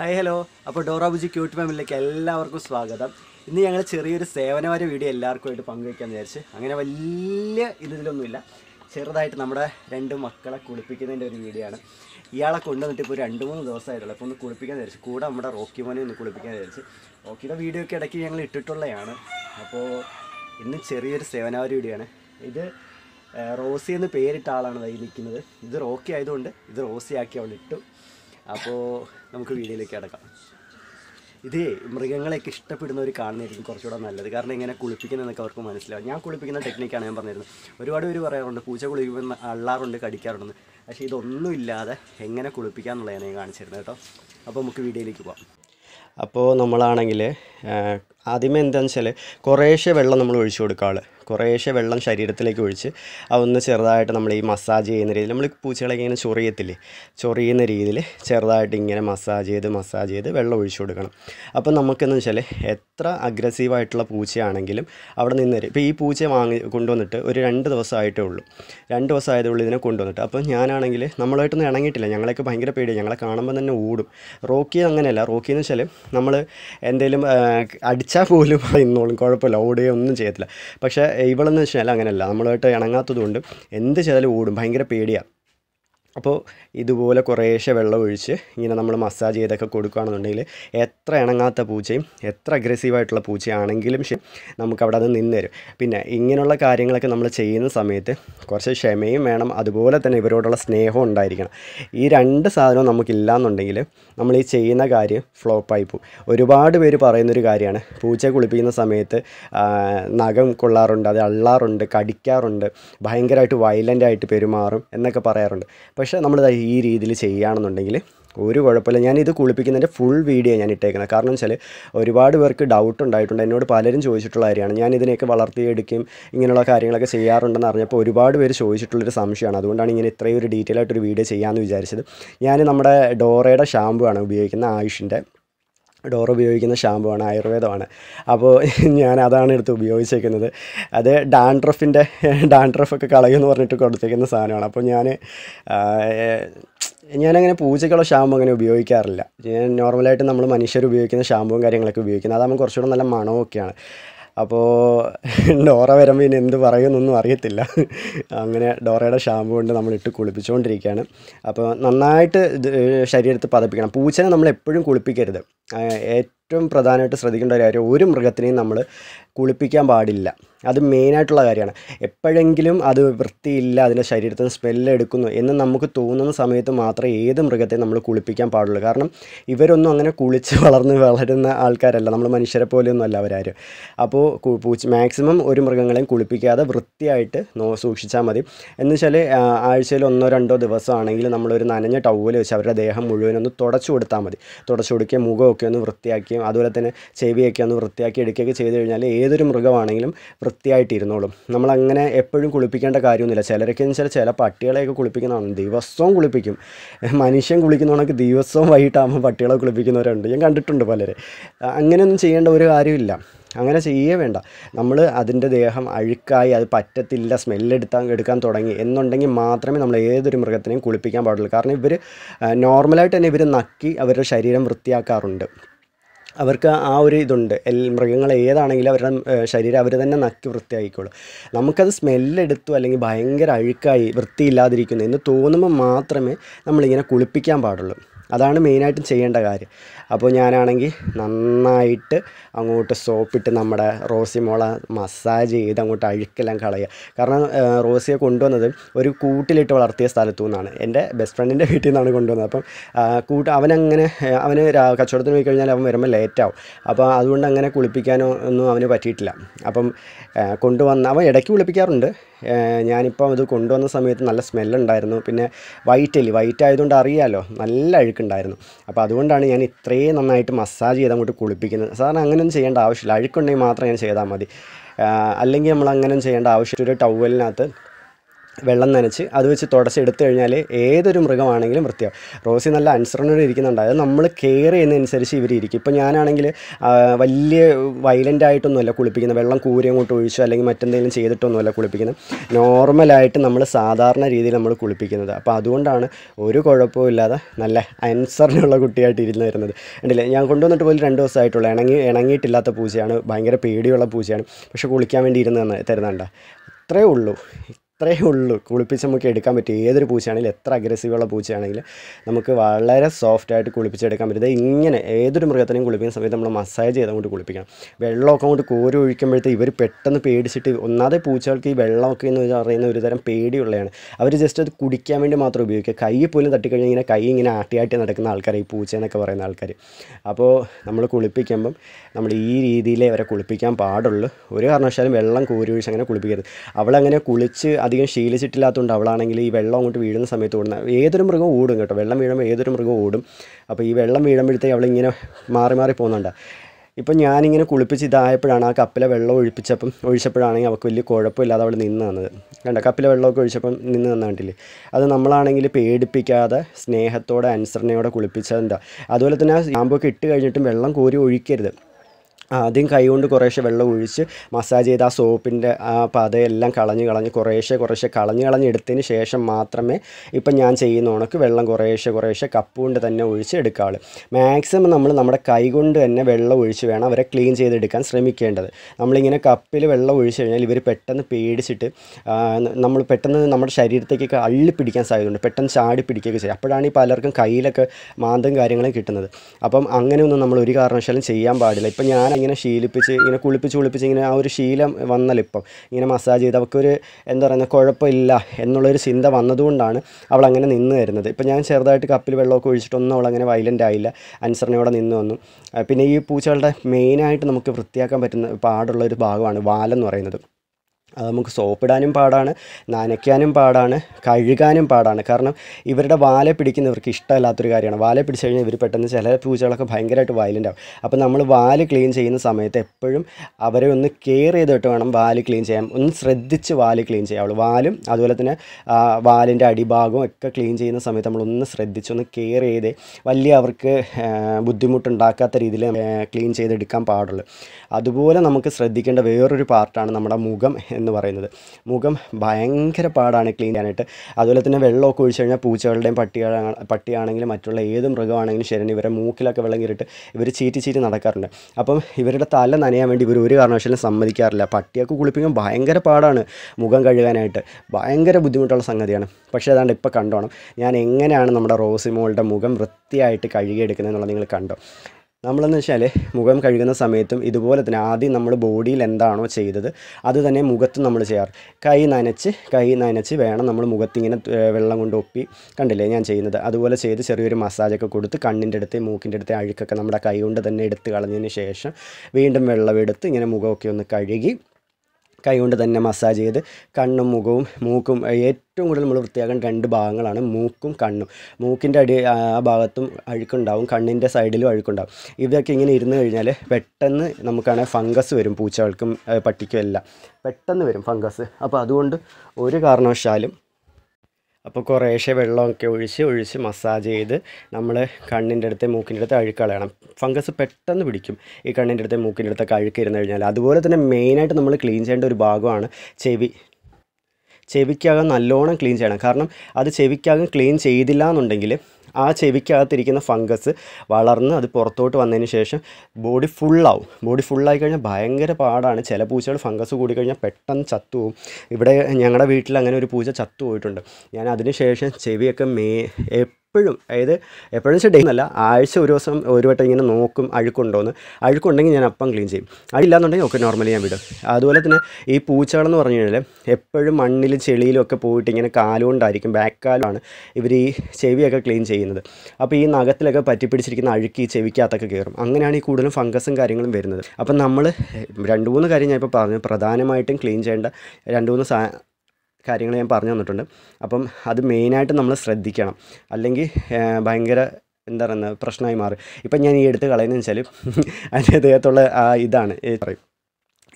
hi hello അപ്പോൾ ഡോറാബുജി cute ഫാമിലിയിലേക്ക് എല്ലാവർക്കും സ്വാഗതം ഇന്ന് ഞങ്ങൾ ചെറിയൊരു സേവനപര വീഡിയോ എല്ലാവർക്കും ആയിട്ട് പങ്കുവയ്ക്കാമെന്ന് വിചാരിച്ച് അങ്ങനെ വലിയ ഇതിലൊന്നുമില്ല ചെറുതായിട്ട് നമ്മുടെ രണ്ട് മക്കളെ കുളിപ്പിക്കുന്നതിൻ്റെ ഒരു വീഡിയോ ആണ് ഇയാളെ കൊണ്ടുവന്നിട്ട് ഇപ്പോൾ രണ്ട് മൂന്ന് ദിവസമായിട്ടുള്ളൂ അപ്പോൾ ഒന്ന് കുളിപ്പിക്കാൻ വിചാരിച്ചു കൂടെ നമ്മുടെ റോക്കി മോനെ ഒന്ന് കുളിപ്പിക്കാൻ വിചാരിച്ചു റോക്കിയുടെ വീഡിയോ ഒക്കെ ഇടയ്ക്ക് ഞങ്ങൾ ഇട്ടിട്ടുള്ളതാണ് അപ്പോൾ ഇന്ന് ചെറിയൊരു സേവനപര വീഡിയോ ആണ് ഇത് റോസി എന്ന് പേരിട്ട ആളാണ് ഈ നിൽക്കുന്നത് ഇത് റോക്കി ആയതുകൊണ്ട് ഇത് റോസിയാക്കി അവൾ ഇട്ടു അപ്പോൾ നമുക്ക് വീഡിയോയിലേക്ക് അടക്കാം ഇതേ മൃഗങ്ങളെയൊക്കെ ഇഷ്ടപ്പെടുന്നവർ കാണുന്നതായിരിക്കും കുറച്ചുകൂടെ നല്ലത് കാരണം ഇങ്ങനെ കുളിപ്പിക്കുന്നതെന്നൊക്കെ അവർക്ക് മനസ്സിലാവും ഞാൻ കുളിപ്പിക്കുന്ന ടെക്നിക്കാണ് ഞാൻ പറഞ്ഞിരുന്നത് ഒരുപാട് പേര് പറയാറുണ്ട് പൂച്ച കുളിപ്പിക്കുന്ന അള്ളാറുണ്ട് കടിക്കാറുണ്ടെന്ന് പക്ഷേ ഇതൊന്നുമില്ലാതെ എങ്ങനെ കുളിപ്പിക്കാന്നുള്ളതാണ് ഞാൻ കാണിച്ചിരുന്നത് കേട്ടോ അപ്പോൾ നമുക്ക് വീഡിയോയിലേക്ക് പോകാം അപ്പോൾ നമ്മളാണെങ്കിൽ ആദ്യമേ എന്താണെന്ന് വെച്ചാൽ കുറേശ്ശെ വെള്ളം നമ്മൾ ഒഴിച്ചു കൊടുക്കാള് കുറേശ്ശെ വെള്ളം ശരീരത്തിലേക്ക് ഒഴിച്ച് അതൊന്ന് ചെറുതായിട്ട് നമ്മൾ ഈ മസാജ് ചെയ്യുന്ന രീതിയിൽ നമ്മൾ പൂച്ചകളൊക്കെ ഇങ്ങനെ ചൊറിയത്തില്ലേ ചൊറിയുന്ന രീതിയിൽ ചെറുതായിട്ട് ഇങ്ങനെ മസാജ് ചെയ്ത് മസാജ് ചെയ്ത് വെള്ളം ഒഴിച്ചു കൊടുക്കണം അപ്പോൾ നമുക്കെന്ന് വെച്ചാൽ എത്ര അഗ്രസീവായിട്ടുള്ള പൂച്ചയാണെങ്കിലും അവിടെ നിന്ന് വരും ഇപ്പോൾ ഈ പൂച്ച വാങ്ങി കൊണ്ടുവന്നിട്ട് ഒരു രണ്ട് ദിവസമായിട്ടേ ഉള്ളൂ രണ്ട് ദിവസമായതേ ഉള്ളൂ ഇതിനെ കൊണ്ടുവന്നിട്ട് അപ്പോൾ ഞാനാണെങ്കിൽ നമ്മളായിട്ടൊന്നും ഇണങ്ങിയിട്ടില്ല ഞങ്ങളൊക്കെ ഭയങ്കര പേടിയാണ് ഞങ്ങളെ കാണുമ്പോൾ തന്നെ ഓടും റോക്കി അങ്ങനെയല്ല റോക്കി എന്ന് വെച്ചാൽ നമ്മൾ എന്തെങ്കിലും അടിച്ചാൽ പോലും ഇന്നോളും കുഴപ്പമില്ല ഓടുകയോ ഒന്നും ചെയ്യത്തില്ല പക്ഷേ ഇവളെന്ന് വെച്ചാൽ അങ്ങനെയല്ല ഇണങ്ങാത്തത് ഇണങ്ങാത്തതുകൊണ്ട് എന്ത് ചെയ്താലും ഓടും ഭയങ്കര പേടിയാണ് അപ്പോൾ ഇതുപോലെ കുറേശ്ശെ വെള്ളമൊഴിച്ച് ഇങ്ങനെ നമ്മൾ മസാജ് ചെയ്തൊക്കെ കൊടുക്കുകയാണെന്നുണ്ടെങ്കിൽ എത്ര ഇണങ്ങാത്ത പൂച്ചയും എത്ര അഗ്രസീവായിട്ടുള്ള പൂച്ചയാണെങ്കിലും ശരി നമുക്കവിടെ അത് നിന്ന് തരും പിന്നെ ഇങ്ങനെയുള്ള കാര്യങ്ങളൊക്കെ നമ്മൾ ചെയ്യുന്ന സമയത്ത് കുറച്ച് ക്ഷമയും വേണം അതുപോലെ തന്നെ ഇവരോടുള്ള സ്നേഹവും ഉണ്ടായിരിക്കണം ഈ രണ്ട് സാധനവും നമുക്കില്ലാന്നുണ്ടെങ്കിൽ നമ്മൾ ഈ ചെയ്യുന്ന കാര്യം ഫ്ലോപ്പായി പോകും ഒരുപാട് പേര് പറയുന്നൊരു കാര്യമാണ് പൂച്ച കുളിപ്പിക്കുന്ന സമയത്ത് നഖം കൊള്ളാറുണ്ട് അത് അള്ളാറുണ്ട് കടിക്കാറുണ്ട് ഭയങ്കരമായിട്ട് വയലൻ്റായിട്ട് പെരുമാറും എന്നൊക്കെ പറയാറുണ്ട് പക്ഷേ നമ്മൾ ഈ രീതിയിൽ ചെയ്യുകയാണെന്നുണ്ടെങ്കിൽ ഒരു കുഴപ്പമില്ല ഞാനിത് കുളിപ്പിക്കുന്നതിൻ്റെ ഫുൾ വീഡിയോ ഞാൻ ഇട്ടേക്കുന്നത് കാരണം വെച്ചാൽ ഒരുപാട് പേർക്ക് ഡൗട്ട് ഉണ്ടായിട്ടുണ്ട് എന്നോട് പലരും ചോദിച്ചിട്ടുള്ള കാര്യമാണ് ഞാൻ ഇതിനെയൊക്കെ വളർത്തിയെടുക്കും ഇങ്ങനെയുള്ള കാര്യങ്ങളൊക്കെ ചെയ്യാറുണ്ടെന്ന് അറിഞ്ഞപ്പോൾ ഒരുപാട് പേര് ചോദിച്ചിട്ടുള്ളൊരു സംശയമാണ് അതുകൊണ്ടാണ് ഇങ്ങനെ ഇത്രയും ഒരു ഡീറ്റെയിൽ ആയിട്ടൊരു വീഡിയോ ചെയ്യാമെന്ന് വിചാരിച്ചത് ഞാൻ നമ്മുടെ ഡോറയുടെ ഷാമ്പു ആണ് ഉപയോഗിക്കുന്നത് ആയുഷിൻ്റെ ഡോർ ഉപയോഗിക്കുന്ന ഷാമ്പു ആണ് ആയുർവേദമാണ് അപ്പോൾ ഞാൻ അതാണ് എടുത്ത് ഉപയോഗിച്ചേക്കുന്നത് അത് ഡാൻഡ്രഫിൻ്റെ ഡാൻഡ്രഫൊക്കെ കളയുമെന്ന് പറഞ്ഞിട്ട് കൊടുത്തേക്കുന്ന സാധനമാണ് അപ്പോൾ ഞാൻ ഞാനങ്ങനെ പൂജകളോ ഷാമ്പു അങ്ങനെ ഉപയോഗിക്കാറില്ല ഞാൻ നോർമലായിട്ട് നമ്മൾ മനുഷ്യർ ഉപയോഗിക്കുന്ന ഷാമ്പുവും കാര്യങ്ങളൊക്കെ ഉപയോഗിക്കുന്നത് അതാകുമ്പോൾ കുറച്ചുകൂടെ നല്ല ഒക്കെയാണ് അപ്പോൾ ഡോറ വരുമ്പോൾ ഇനി എന്ത് പറയുമെന്നൊന്നും അറിയത്തില്ല അങ്ങനെ ഡോറയുടെ ഷാമ്പു കൊണ്ട് നമ്മൾ ഇട്ട് കുളിപ്പിച്ചുകൊണ്ടിരിക്കുകയാണ് അപ്പോൾ നന്നായിട്ട് ശരീരത്ത് പതപ്പിക്കണം പൂച്ചനെ നമ്മൾ എപ്പോഴും കുളിപ്പിക്കരുത് ഏറ്റവും പ്രധാനമായിട്ട് ശ്രദ്ധിക്കേണ്ട ഒരു കാര്യം ഒരു മൃഗത്തിനെയും നമ്മൾ കുളിപ്പിക്കാൻ പാടില്ല അത് മെയിനായിട്ടുള്ള കാര്യമാണ് എപ്പോഴെങ്കിലും അത് വൃത്തിയില്ല അതിൻ്റെ ശരീരത്തിൽ നിന്ന് സ്മെല്ല് എടുക്കുന്നു എന്ന് നമുക്ക് തോന്നുന്ന സമയത്ത് മാത്രമേ ഏത് മൃഗത്തെ നമ്മൾ കുളിപ്പിക്കാൻ പാടുള്ളൂ കാരണം ഇവരൊന്നും അങ്ങനെ കുളിച്ച് വളർന്ന് വളരുന്ന ആൾക്കാരല്ല നമ്മൾ മനുഷ്യരെ പോലെയൊന്നും അല്ല അവരാരും അപ്പോൾ പൂച്ച മാക്സിമം ഒരു മൃഗങ്ങളെയും കുളിപ്പിക്കാതെ വൃത്തിയായിട്ട് നോ സൂക്ഷിച്ചാൽ മതി എന്ന് വെച്ചാൽ ആഴ്ചയിൽ ഒന്നോ രണ്ടോ ദിവസമാണെങ്കിൽ നമ്മളൊരു നനഞ്ഞ ടൗവൽ വെച്ച് അവരുടെ ദേഹം മുഴുവനൊന്ന് തുടച്ചു കൊടുത്താൽ മതി തുടച്ചു കൊടുക്കുക മുഖമൊക്കെ ഒന്ന് വൃത്തിയാക്കി വൃത്തിയാക്കുകയും അതുപോലെ തന്നെ ചെവിയൊക്കെ ഒന്ന് വൃത്തിയാക്കി എടുക്കുകയൊക്കെ ചെയ്ത് കഴിഞ്ഞാൽ ഏതൊരു മൃഗമാണെങ്കിലും വൃത്തിയായിട്ട് ഇരുന്നോളും നമ്മളങ്ങനെ എപ്പോഴും കുളിപ്പിക്കേണ്ട കാര്യമൊന്നുമില്ല ചിലരൊക്കെ എന്ന് വെച്ചാൽ ചില പട്ടികളെയൊക്കെ കുളിപ്പിക്കുന്നതാണ് ദിവസവും കുളിപ്പിക്കും മനുഷ്യൻ കുളിക്കുന്നവണക്ക് ദിവസവും വൈകിട്ടാകുമ്പോൾ പട്ടികളെ കുളിപ്പിക്കുന്നവരുണ്ട് ഞാൻ കണ്ടിട്ടുണ്ട് പലരെ അങ്ങനെയൊന്നും ചെയ്യേണ്ട ഒരു കാര്യമില്ല അങ്ങനെ ചെയ്യേ വേണ്ട നമ്മൾ അതിൻ്റെ ദേഹം അഴുക്കായി അത് പറ്റത്തില്ല സ്മെല്ലെടുത്താൽ എടുക്കാൻ തുടങ്ങി എന്നുണ്ടെങ്കിൽ മാത്രമേ നമ്മൾ ഏതൊരു മൃഗത്തിനെയും കുളിപ്പിക്കാൻ പാടുള്ളൂ കാരണം ഇവർ നോർമലായിട്ട് തന്നെ ഇവർ നക്കി അവരുടെ ശരീരം വൃത്തിയാക്കാറുണ്ട് അവർക്ക് ആ ഒരു ഇതുണ്ട് എൽ മൃഗങ്ങൾ ഏതാണെങ്കിലും അവരുടെ ശരീരം അവർ തന്നെ നക്കി വൃത്തിയാക്കിക്കോളും നമുക്കത് സ്മെല്ലെടുത്തു അല്ലെങ്കിൽ ഭയങ്കര അഴുക്കായി വൃത്തിയില്ലാതിരിക്കുന്നു എന്ന് തോന്നുമ്പോൾ മാത്രമേ നമ്മളിങ്ങനെ കുളിപ്പിക്കാൻ പാടുള്ളൂ അതാണ് മെയിനായിട്ടും ചെയ്യേണ്ട കാര്യം അപ്പോൾ ഞാനാണെങ്കിൽ നന്നായിട്ട് അങ്ങോട്ട് സോപ്പിട്ട് നമ്മുടെ റോസി മോളെ മസാജ് ചെയ്ത് അങ്ങോട്ട് അഴുക്കെല്ലാം കളയുക കാരണം റോസിയെ കൊണ്ടുവന്നത് ഒരു കൂട്ടിലിട്ട് വളർത്തിയ സ്ഥലത്തു നിന്നാണ് എൻ്റെ ബെസ്റ്റ് ഫ്രണ്ടിൻ്റെ വീട്ടിൽ നിന്നാണ് കൊണ്ടുവന്നത് അപ്പം കൂട്ട് അവനങ്ങനെ അവന് കച്ചവടത്തിന് പോയി കഴിഞ്ഞാൽ അവൻ വരുമ്പോൾ ലേറ്റാവും അപ്പോൾ അതുകൊണ്ട് അങ്ങനെ കുളിപ്പിക്കാനോ ഒന്നും അവന് പറ്റിയിട്ടില്ല അപ്പം കൊണ്ടുവന്ന അവൻ ഇടയ്ക്ക് കുളിപ്പിക്കാറുണ്ട് ഞാനിപ്പം ഇത് കൊണ്ടുവന്ന സമയത്ത് നല്ല സ്മെല്ലുണ്ടായിരുന്നു പിന്നെ വൈറ്റ് അല്ലേ വൈറ്റ് ആയതുകൊണ്ട് അറിയാമല്ലോ നല്ല അഴുക്കുണ്ടായിരുന്നു അപ്പോൾ അതുകൊണ്ടാണ് ഞാൻ ഇത്രയും നന്നായിട്ട് മസാജ് ചെയ്ത് അങ്ങോട്ട് കുളിപ്പിക്കുന്നത് സാറിന് അങ്ങനെയൊന്നും ചെയ്യേണ്ട ആവശ്യമില്ല അഴുക്കുണ്ടെങ്കിൽ മാത്രം ഞാൻ ചെയ്താൽ മതി അല്ലെങ്കിൽ നമ്മൾ അങ്ങനെ ചെയ്യേണ്ട ആവശ്യമില്ല ഒരു ടൗവലിനകത്ത് വെള്ളം നനച്ച് അത് വെച്ച് എടുത്തു കഴിഞ്ഞാൽ ഏതൊരു മൃഗമാണെങ്കിലും വൃത്തിയാവും റോസി നല്ല അൺസറണോടെ ഇരിക്കുന്നുണ്ട് അത് നമ്മൾ കെയർ ചെയ്യുന്നതനുസരിച്ച് ഇരിക്കും ഇപ്പോൾ ഞാനാണെങ്കിൽ വലിയ വൈലൻ്റ് ആയിട്ടൊന്നുമല്ല കുളിപ്പിക്കുന്നത് വെള്ളം കൂരി അങ്ങോട്ട് ഒഴിച്ചോ അല്ലെങ്കിൽ മറ്റെന്തെങ്കിലും ചെയ്തിട്ടൊന്നുമല്ല കുളിപ്പിക്കുന്നത് നോർമലായിട്ട് നമ്മൾ സാധാരണ രീതിയിൽ നമ്മൾ കുളിപ്പിക്കുന്നത് അപ്പോൾ അതുകൊണ്ടാണ് ഒരു കുഴപ്പവും ഇല്ലാതെ നല്ല അൻസറിനുള്ള കുട്ടിയായിട്ട് ഇരുന്ന് വരുന്നത് ഉണ്ടല്ലേ ഞാൻ കൊണ്ടുവന്നിട്ട് പോലും രണ്ട് ദിവസമായിട്ടുള്ളൂ ഇണങ്ങി ഇണങ്ങിയിട്ടില്ലാത്ത പൂജയാണ് ഭയങ്കര പേടിയുള്ള പൂജയാണ് പക്ഷെ കുളിക്കാൻ വേണ്ടി ഇരുന്ന് തരുന്നുണ്ട് അത്രേ ഉള്ളൂ അത്രേ ഉള്ളൂ കുളിപ്പിച്ച് നമുക്ക് എടുക്കാൻ പറ്റും ഏതൊരു പൂച്ചയാണെങ്കിലും എത്ര അഗ്രസീവുള്ള പൂച്ചയാണെങ്കിലും നമുക്ക് വളരെ സോഫ്റ്റായിട്ട് കുളിപ്പിച്ചെടുക്കാൻ പറ്റും ഇത് ഇങ്ങനെ ഏതൊരു മൃഗത്തിനെയും കുളിപ്പിക്കുന്ന സമയത്ത് നമ്മൾ മസാജ് ചെയ്ത് കുളിപ്പിക്കണം വെള്ളമൊക്കെ കൊണ്ട് കോരി ഒഴിക്കുമ്പോഴത്തേക്ക് ഇവർ പെട്ടെന്ന് പേടിച്ചിട്ട് ഒന്നാതെ പൂച്ചകൾക്ക് ഈ വെള്ളമൊക്കെ എന്ന് പറയുന്ന ഒരു തരം പേടിയുള്ളതാണ് അവർ ജസ്റ്റ് അത് കുടിക്കാൻ വേണ്ടി മാത്രം ഉപയോഗിക്കുക കൈ പോലും തട്ടിക്കഴിഞ്ഞാൽ ഇങ്ങനെ കൈ ഇങ്ങനെ ആട്ടിയാട്ടി നടക്കുന്ന ആൾക്കാർ ഈ പൂച്ച എന്നൊക്കെ പറയുന്ന ആൾക്കാർ അപ്പോൾ നമ്മൾ കുളിപ്പിക്കുമ്പം നമ്മൾ ഈ രീതിയിലേ അവരെ കുളിപ്പിക്കാൻ പാടുള്ളൂ ഒരു കാരണവശാലും വെള്ളം കോരി ഒഴിച്ച് അങ്ങനെ കുളിപ്പിക്കരുത് അവളങ്ങനെ കുളിച്ച് അധികം ശീലിച്ചിട്ടില്ലാത്തതുകൊണ്ട് അവളാണെങ്കിൽ ഈ വെള്ളം അങ്ങോട്ട് വീഴുന്ന സമയത്ത് ഓടുന്ന ഏതൊരു മൃഗം ഓടും കേട്ടോ വെള്ളം വീഴുമ്പോൾ ഏതൊരു മൃഗം ഓടും അപ്പോൾ ഈ വെള്ളം വീഴുമ്പോഴത്തേക്ക് അവളിങ്ങനെ മാറി മാറി പോകുന്നുണ്ട് ഇപ്പം ഞാനിങ്ങനെ കുളിപ്പിച്ച് ഇതായപ്പോഴാണ് ആ കപ്പിലെ വെള്ളം ഒഴിപ്പിച്ചപ്പം ഒഴിച്ചപ്പോഴാണെങ്കിൽ അവൾക്ക് വലിയ കുഴപ്പമില്ലാതെ അവൾ നിന്ന് തന്നത് കണ്ട കപ്പിലെ വെള്ളമൊക്കെ ഒഴിച്ചപ്പം നിന്ന് തന്ന കണ്ടില്ലേ അത് നമ്മളാണെങ്കിൽ പേടിപ്പിക്കാതെ സ്നേഹത്തോടെ അനുസരണയോടെ കുളിപ്പിച്ചതെന്താ അതുപോലെ തന്നെ ആ ഷാമ്പൊക്കെ ഇട്ട് കഴിഞ്ഞിട്ടും വെള്ളം കോരി ഒഴിക്കരുത് ആദ്യം കൈകൊണ്ട് കുറേശ്ശെ വെള്ളം ഒഴിച്ച് മസാജ് ചെയ്ത് ആ സോപ്പിൻ്റെ ആ പതയെല്ലാം കളഞ്ഞ് കളഞ്ഞ് കുറേശ്ശെ കുറേശ്ശെ കളഞ്ഞ് കളഞ്ഞെടുത്തതിന് ശേഷം മാത്രമേ ഇപ്പം ഞാൻ ചെയ്യുന്ന ഉണക്ക് വെള്ളം കുറേശ്ശെ കുറേശ്ശെ കപ്പ് കൊണ്ട് തന്നെ ഒഴിച്ച് എടുക്കാവുള്ളൂ മാക്സിമം നമ്മൾ നമ്മുടെ കൈ കൊണ്ട് തന്നെ വെള്ളം ഒഴിച്ച് വേണം അവരെ ക്ലീൻ ചെയ്തെടുക്കാൻ ശ്രമിക്കേണ്ടത് നമ്മളിങ്ങനെ കപ്പിൽ വെള്ളം ഒഴിച്ച് കഴിഞ്ഞാൽ ഇവർ പെട്ടെന്ന് പേടിച്ചിട്ട് നമ്മൾ പെട്ടെന്ന് നമ്മുടെ ശരീരത്തേക്കൊക്കെ അള്ളി പിടിക്കാൻ സാധ്യതയുണ്ട് പെട്ടെന്ന് ചാടി പിടിക്കുകയൊക്കെ ചെയ്യും അപ്പോഴാണ് ഈ പലർക്കും കയ്യിലൊക്കെ മാന്തും കാര്യങ്ങളും കിട്ടുന്നത് അപ്പം അങ്ങനെയൊന്നും നമ്മൾ ഒരു കാരണവശാലും ചെയ്യാൻ പാടില്ല ഇപ്പം ഞാൻ ഇങ്ങനെ ശീലിപ്പിച്ച് ഇങ്ങനെ കുളിപ്പിച്ച് കുളിപ്പിച്ച് ഇങ്ങനെ ആ ഒരു ശീലം വന്നല്ലോ ഇപ്പം ഇങ്ങനെ മസാജ് ചെയ്ത് അവർക്കൊരു എന്താ പറയുക കുഴപ്പമില്ല എന്നുള്ളൊരു ചിന്ത വന്നതുകൊണ്ടാണ് അവൾ അങ്ങനെ നിന്ന് വരുന്നത് ഇപ്പം ഞാൻ ചെറുതായിട്ട് കപ്പിൽ വെള്ളമൊക്കെ ഒഴിച്ചിട്ടൊന്നും അവൾ അങ്ങനെ വയലൻ്റ് ആയില്ല അൻസറിനോടെ നിന്ന് വന്നു പിന്നെ ഈ പൂച്ചകളുടെ മെയിനായിട്ട് നമുക്ക് വൃത്തിയാക്കാൻ പറ്റുന്ന പാടുള്ള ഒരു ഭാഗമാണ് വാലെന്ന് പറയുന്നത് അത് നമുക്ക് സോപ്പിടാനും പാടാണ് നനയ്ക്കാനും പാടാണ് കഴുകാനും പാടാണ് കാരണം ഇവരുടെ വാലെ പിടിക്കുന്നവർക്ക് ഇഷ്ടമല്ലാത്തൊരു കാര്യമാണ് വാലെ പിടിച്ചു കഴിഞ്ഞാൽ ഇവർ പെട്ടെന്ന് ചില പൂച്ചകളൊക്കെ ഭയങ്കരമായിട്ട് വയലുണ്ടാവും അപ്പോൾ നമ്മൾ വാല് ക്ലീൻ ചെയ്യുന്ന സമയത്ത് എപ്പോഴും അവരെ ഒന്ന് കെയർ ചെയ്തിട്ട് വേണം വാല് ക്ലീൻ ചെയ്യാൻ ഒന്ന് ശ്രദ്ധിച്ച് വാല് ക്ലീൻ ചെയ്യാവുള്ളൂ വാലും അതുപോലെ തന്നെ വാലിൻ്റെ അടിഭാഗവും ഒക്കെ ക്ലീൻ ചെയ്യുന്ന സമയത്ത് നമ്മളൊന്ന് ഒന്ന് കെയർ ചെയ്ത് വലിയ അവർക്ക് ബുദ്ധിമുട്ടുണ്ടാക്കാത്ത രീതിയിൽ ക്ലീൻ ചെയ്തെടുക്കാൻ പാടുള്ളൂ അതുപോലെ നമുക്ക് ശ്രദ്ധിക്കേണ്ട വേറൊരു പാർട്ടാണ് നമ്മുടെ മുഖം എന്ന് പറയുന്നത് മുഖം ഭയങ്കര പാടാണ് ക്ലീൻ ചെയ്യാനായിട്ട് അതുപോലെ തന്നെ വെള്ളമൊക്കെ ഒഴിച്ചു കഴിഞ്ഞാൽ പൂച്ചകളുടെയും പട്ടികളാണ് പട്ടിയാണെങ്കിലും മറ്റുള്ള ഏത് മൃഗമാണെങ്കിലും ശരി ഇവരെ മൂക്കിലൊക്കെ വെള്ളം കയറിയിട്ട് ഇവർ ചീറ്റി ചീറ്റി നടക്കാറുണ്ട് അപ്പം ഇവരുടെ തല നനയാൻ വേണ്ടി ഇവർ ഒരു കാരണവശാലും സമ്മതിക്കാറില്ല പട്ടിയൊക്കെ കുളിപ്പിക്കാൻ ഭയങ്കര പാടാണ് മുഖം കഴുകാനായിട്ട് ഭയങ്കര ബുദ്ധിമുട്ടുള്ള സംഗതിയാണ് പക്ഷേ അതാണ്ട് ഇപ്പോൾ കണ്ടോണം ഞാൻ എങ്ങനെയാണ് നമ്മുടെ റോസിമോളുടെ മുഖം വൃത്തിയായിട്ട് കഴുകിയെടുക്കുന്നത് എന്നുള്ളത് നിങ്ങൾ കണ്ടോ നമ്മളെന്ന് വെച്ചാൽ മുഖം കഴുകുന്ന സമയത്തും ഇതുപോലെ തന്നെ ആദ്യം നമ്മൾ ബോഡിയിൽ എന്താണോ ചെയ്തത് അത് തന്നെ നമ്മൾ ചെയ്യാറ് കൈ നനച്ച് കൈ നനച്ച് വേണം നമ്മൾ മുഖത്തിങ്ങനെ വെള്ളം കൊണ്ട് ഒപ്പി കണ്ടില്ലേ ഞാൻ ചെയ്യുന്നത് അതുപോലെ ചെയ്ത് ചെറിയൊരു മസാജൊക്കെ കൊടുത്ത് കണ്ണിൻ്റെ അടുത്ത് മൂക്കിൻ്റെ അടുത്ത് അഴുക്കൊക്കെ നമ്മുടെ കൈ കൊണ്ട് തന്നെ എടുത്ത് കളഞ്ഞതിന് ശേഷം വീണ്ടും വെള്ളമെടുത്ത് ഇങ്ങനെ മുഖമൊക്കെ ഒന്ന് കഴുകി കൈകൊണ്ട് തന്നെ മസാജ് ചെയ്ത് കണ്ണും മുഖവും മൂക്കും ഏറ്റവും കൂടുതൽ നമ്മൾ വൃത്തിയാക്കേണ്ട രണ്ട് ഭാഗങ്ങളാണ് മൂക്കും കണ്ണും മൂക്കിൻ്റെ അടി ആ ഭാഗത്തും അഴുക്കുണ്ടാവും കണ്ണിൻ്റെ സൈഡിലും അഴുക്കുണ്ടാവും ഇതൊക്കെ ഇങ്ങനെ ഇരുന്ന് കഴിഞ്ഞാൽ പെട്ടെന്ന് നമുക്കാണെങ്കിൽ ഫംഗസ് വരും പൂച്ചകൾക്കും പട്ടിക്കും എല്ലാം പെട്ടെന്ന് വരും ഫംഗസ് അപ്പോൾ അതുകൊണ്ട് ഒരു കാരണവശാലും അപ്പോൾ കുറേശ്ശെ വെള്ളമൊക്കെ ഒഴിച്ച് ഒഴിച്ച് മസാജ് ചെയ്ത് നമ്മൾ കണ്ണിൻ്റെ അടുത്ത് മൂക്കിൻ്റെ അടുത്ത് അഴുക്ക് കളയണം ഫംഗസ് പെട്ടെന്ന് പിടിക്കും ഈ കണ്ണിൻ്റെ അടുത്ത് മൂക്കിൻ്റെ അടുത്തൊക്കെ അഴുക്ക് ഇരുന്ന് കഴിഞ്ഞാൽ അതുപോലെ തന്നെ മെയിനായിട്ട് നമ്മൾ ക്ലീൻ ചെയ്യേണ്ട ഒരു ഭാഗമാണ് ചെവി ചെവിക്കകം നല്ലോണം ക്ലീൻ ചെയ്യണം കാരണം അത് ചെവിക്കകം ക്ലീൻ ചെയ്തില്ല എന്നുണ്ടെങ്കിൽ ആ ചെവിക്കകത്തിരിക്കുന്ന ഫംഗസ് വളർന്ന് അത് പുറത്തോട്ട് വന്നതിന് ശേഷം ബോഡി ഫുള്ളാവും ബോഡി ഫുള്ളായി കഴിഞ്ഞാൽ ഭയങ്കര പാടാണ് ചില പൂച്ചകൾ ഫംഗസ് കൂടിക്കഴിഞ്ഞാൽ പെട്ടെന്ന് ചത്തുപോകും ഇവിടെ ഞങ്ങളുടെ വീട്ടിൽ അങ്ങനെ ഒരു പൂച്ച പോയിട്ടുണ്ട് ഞാൻ ശേഷം ചെവിയൊക്കെ മേ എപ്പോഴും അതായത് എപ്പോഴും വെച്ചാൽ ഡേ എന്നല്ല ആഴ്ച ഒരു ദിവസം ഒരു വട്ടം ഇങ്ങനെ നോക്കും അഴുക്കുണ്ടോയെന്ന് അഴുക്കുണ്ടെങ്കിൽ ഞാൻ അപ്പം ക്ലീൻ ചെയ്യും അഴില്ലാന്നുണ്ടെങ്കിൽ ഒക്കെ നോർമലി ഞാൻ വിടും അതുപോലെ തന്നെ ഈ പൂച്ചകളെന്ന് പറഞ്ഞു കഴിഞ്ഞാൽ എപ്പോഴും മണ്ണിലും ചെളിയിലും ഒക്കെ പോയിട്ട് ഇങ്ങനെ കാലുകൊണ്ടായിരിക്കും ബാക്ക് കാലമാണ് ഇവർ ഈ ചെവിയൊക്കെ ക്ലീൻ ചെയ്യുന്നത് അപ്പോൾ ഈ നഖത്തിലൊക്കെ പറ്റിപ്പിടിച്ചിരിക്കുന്ന അഴുക്ക് ഈ ചെവിക്കകത്തൊക്കെ കയറും അങ്ങനെയാണ് ഈ കൂടുതലും ഫംഗസും കാര്യങ്ങളും വരുന്നത് അപ്പം നമ്മൾ രണ്ട് മൂന്ന് കാര്യം ഞാൻ പറഞ്ഞു പ്രധാനമായിട്ടും ക്ലീൻ ചെയ്യേണ്ട രണ്ട് മൂന്ന് സാ കാര്യങ്ങൾ ഞാൻ പറഞ്ഞു തന്നിട്ടുണ്ട് അപ്പം അത് മെയിനായിട്ട് നമ്മൾ ശ്രദ്ധിക്കണം അല്ലെങ്കിൽ ഭയങ്കര എന്താ പറയുന്നത് പ്രശ്നമായി മാറും ഇപ്പം ഞാൻ ഈ എടുത്ത് കളയുന്നതെന്ന് വെച്ചാൽ അതിൻ്റെ ദേഹത്തുള്ള ആ ഇതാണ് പറയും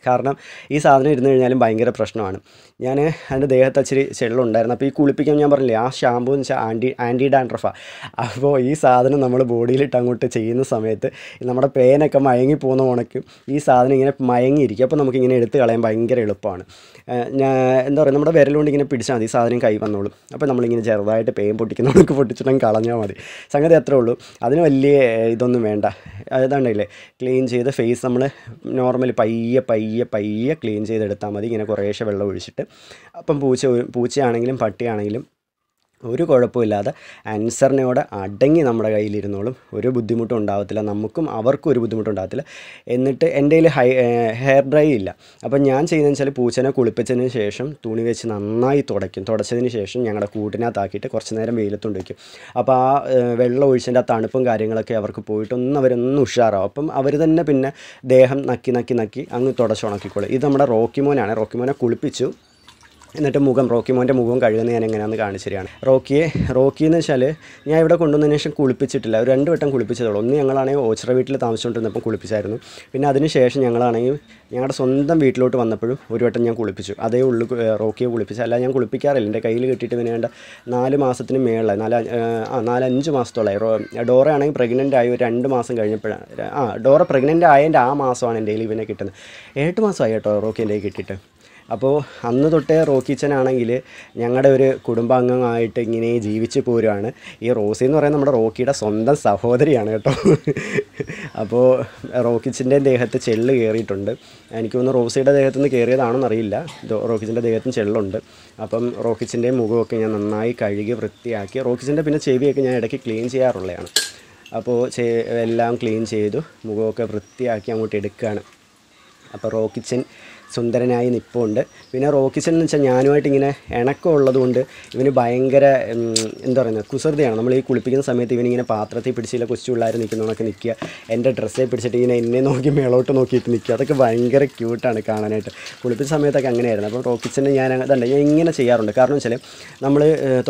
കാരണം ഈ സാധനം ഇരുന്ന് കഴിഞ്ഞാലും ഭയങ്കര പ്രശ്നമാണ് ഞാൻ എൻ്റെ ദേഹത്ത് അച്ചിരി ചെള്ളുണ്ടായിരുന്നു അപ്പോൾ ഈ കുളിപ്പിക്കാൻ ഞാൻ പറഞ്ഞില്ലേ ആ ഷാമ്പൂ എന്ന് വെച്ചാൽ ആൻറ്റി ആൻറ്റി ഡാൻഡ്രഫ അപ്പോൾ ഈ സാധനം നമ്മൾ ബോഡിയിലിട്ട് അങ്ങോട്ട് ചെയ്യുന്ന സമയത്ത് നമ്മുടെ പേനൊക്കെ മയങ്ങി പോകുന്ന ഉണക്ക് ഈ സാധനം ഇങ്ങനെ മയങ്ങിയിരിക്കും അപ്പോൾ നമുക്കിങ്ങനെ എടുത്ത് കളയാൻ ഭയങ്കര എളുപ്പമാണ് ഞാൻ എന്താ പറയുക നമ്മുടെ വിരലുകൊണ്ട് ഇങ്ങനെ പിടിച്ചാൽ മതി സാധനം കൈ വന്നോളും അപ്പോൾ നമ്മളിങ്ങനെ ചെറുതായിട്ട് പേൻ പൊട്ടിക്കുന്ന ഉണക്ക് പൊട്ടിച്ചിട്ടും കളഞ്ഞാൽ മതി സംഗതി അത്രേ ഉള്ളൂ അതിന് വലിയ ഇതൊന്നും വേണ്ട അതാണ്ടല്ലേ ക്ലീൻ ചെയ്ത് ഫേസ് നമ്മൾ നോർമലി പയ്യെ പയ്യെ പയ്യെ പയ്യെ ക്ലീൻ ചെയ്തെടുത്താൽ മതി ഇങ്ങനെ കുറേശ്ശെ വെള്ളം ഒഴിച്ചിട്ട് അപ്പം പൂച്ച പൂച്ചയാണെങ്കിലും പട്ടിയാണെങ്കിലും ഒരു കുഴപ്പമില്ലാതെ ആൻസറിനോട് അടങ്ങി നമ്മുടെ കയ്യിലിരുന്നോളും ഒരു ബുദ്ധിമുട്ടും ഉണ്ടാകത്തില്ല നമുക്കും അവർക്കും ഒരു ബുദ്ധിമുട്ടുണ്ടാകത്തില്ല എന്നിട്ട് എൻ്റെ കയ്യിൽ ഹൈ ഹെയർ ഡ്രൈ ഇല്ല അപ്പം ഞാൻ ചെയ്യുന്നതെന്ന് വെച്ചാൽ പൂച്ചനെ കുളിപ്പിച്ചതിന് ശേഷം തുണി വെച്ച് നന്നായി തുടയ്ക്കും തുടച്ചതിന് ശേഷം ഞങ്ങളുടെ കൂട്ടിനകത്താക്കിയിട്ട് കുറച്ച് നേരം വെയിലത്തുണ്ട് വയ്ക്കും അപ്പോൾ ആ വെള്ളം ഒഴിച്ചതിൻ്റെ ആ തണുപ്പും കാര്യങ്ങളൊക്കെ അവർക്ക് പോയിട്ടൊന്നും അവരൊന്നും ഉഷാറാവും അപ്പം അവർ തന്നെ പിന്നെ ദേഹം നക്കി നക്കി നക്കി അങ്ങ് തുടച്ചുണക്കിക്കോളും ഇത് നമ്മുടെ റോക്കിമോനാണ് റോക്കിമോനെ കുളിപ്പിച്ചു എന്നിട്ട് മുഖം റോക്കി മോൻ്റെ മുഖം കഴുകുന്ന ഞാൻ എങ്ങനെയാണെന്ന് കാണിച്ചു തരികയാണ് റോക്കിയെ റോക്കി എന്ന് വെച്ചാൽ ഞാൻ ഇവിടെ കൊണ്ടുവന്നതിന് ശേഷം കുളിപ്പിച്ചിട്ടില്ല ഒരു രണ്ട് വട്ടം കുളിപ്പിച്ചതുള്ളൂ ഒന്ന് ഞങ്ങളാണെങ്കിൽ ഓച്ചറ വീട്ടിൽ താമസിച്ചുകൊണ്ടിരുന്നപ്പം കുളിപ്പിച്ചായിരുന്നു പിന്നെ അതിന് ശേഷം ഞങ്ങളാണെങ്കിൽ ഞങ്ങളുടെ സ്വന്തം വീട്ടിലോട്ട് വന്നപ്പോഴും ഒരു വട്ടം ഞാൻ കുളിപ്പിച്ചു അതേ ഉള്ളു റോക്കിയെ കുളിപ്പിച്ചു അല്ല ഞാൻ കുളിപ്പിക്കാറില്ല എൻ്റെ കയ്യിൽ കിട്ടിയിട്ട് പിന്നെ വേണ്ട നാല് മാസത്തിന് മേളിലായി നാല് ആ നാലഞ്ച് മാസത്തോളമായി ഡോറ ആണെങ്കിൽ പ്രഗ്നൻ്റ് ആയി ഒരു രണ്ട് മാസം കഴിഞ്ഞപ്പോഴാണ് ആ ഡോറ പ്രഗ്നൻ്റ് ആയതിൻ്റെ ആ മാസമാണ് എൻ്റെ കയ്യിൽ ഇവനെ കിട്ടുന്നത് എട്ട് മാസമായി കേട്ടോ റോക്കി എൻ്റെ കിട്ടിയിട്ട് അപ്പോൾ അന്ന് തൊട്ടേ റോക്കിച്ചൻ ആണെങ്കിൽ ഞങ്ങളുടെ ഒരു കുടുംബാംഗമായിട്ട് ഇങ്ങനെ ജീവിച്ച് പോരുവാണ് ഈ റോസി എന്ന് പറയുന്നത് നമ്മുടെ റോക്കിയുടെ സ്വന്തം സഹോദരിയാണ് കേട്ടോ അപ്പോൾ റോക്കിച്ചിൻ്റെ ദേഹത്ത് ചെള്ള് കയറിയിട്ടുണ്ട് എനിക്ക് തോന്നുന്നു റോസിയുടെ ദേഹത്തു നിന്ന് കയറിയതാണെന്നറിയില്ല റോക്കിച്ചിൻ്റെ ദേഹത്തും ചെള്ളുണ്ട് അപ്പം റോക്കിച്ചിൻ്റെ മുഖമൊക്കെ ഞാൻ നന്നായി കഴുകി വൃത്തിയാക്കി റോക്കിച്ചിൻ്റെ പിന്നെ ചെവിയൊക്കെ ഞാൻ ഇടയ്ക്ക് ക്ലീൻ ചെയ്യാറുള്ളതാണ് അപ്പോൾ എല്ലാം ക്ലീൻ ചെയ്തു മുഖമൊക്കെ വൃത്തിയാക്കി അങ്ങോട്ട് എടുക്കുകയാണ് അപ്പോൾ റോക്കിച്ചൻ സുന്ദരനായി നിൽപ്പുണ്ട് പിന്നെ റോക്കിസൺ എന്ന് വെച്ചാൽ ഞാനുമായിട്ട് ഇങ്ങനെ ഇണക്കം ഉള്ളതുകൊണ്ട് ഇവന് ഭയങ്കര എന്താ പറയുന്നത് കുസൃതിയാണ് നമ്മൾ ഈ കുളിപ്പിക്കുന്ന സമയത്ത് ഇവനിങ്ങനെ പാത്രത്തിൽ പിടിച്ചില്ല കൊച്ചു പിള്ളേർ നിൽക്കുന്നവണൊക്കെ നിൽക്കുക എൻ്റെ ഡ്രസ്സേ പിടിച്ചിട്ട് ഇങ്ങനെ എന്നെ നോക്കി മേളോട്ട് നോക്കിയിട്ട് നിൽക്കുക അതൊക്കെ ഭയങ്കര ക്യൂട്ടാണ് കാണാനായിട്ട് കുളിപ്പിച്ച സമയത്തൊക്കെ അങ്ങനെയായിരുന്നു അപ്പോൾ റോക്കിച്ചനെ ഞാൻ അതുണ്ട് ഞാൻ ഇങ്ങനെ ചെയ്യാറുണ്ട് കാരണം വെച്ചാൽ നമ്മൾ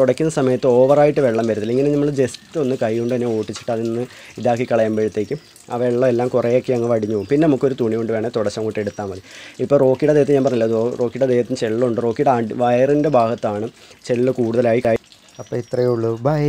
തുടയ്ക്കുന്ന സമയത്ത് ഓവറായിട്ട് വെള്ളം വരത്തില്ല ഇങ്ങനെ നമ്മൾ ജസ്റ്റ് ഒന്ന് കൈ കൊണ്ട് തന്നെ ഓട്ടിച്ചിട്ട് അതിൽ നിന്ന് ഇതാക്കി കളയുമ്പോഴത്തേക്കും ആ എല്ലാം കുറേയൊക്കെ അങ്ങ് വടിഞ്ഞു പോകും പിന്നെ നമുക്കൊരു തുണി കൊണ്ട് വേണേൽ തുടച്ചം കൂട്ടി എടുത്താൽ മതി ഇപ്പോൾ റോക്കിയുടെ ദേഹത്ത് ഞാൻ പറഞ്ഞില്ല റോക്കിയുടെ ദേഹത്തിന് ചെള്ളുണ്ട് റോക്കിയുടെ വയറിൻ്റെ ഭാഗത്താണ് ചെല്ല് കൂടുതലായി അപ്പോൾ ഇത്രയേ ഉള്ളൂ ബൈ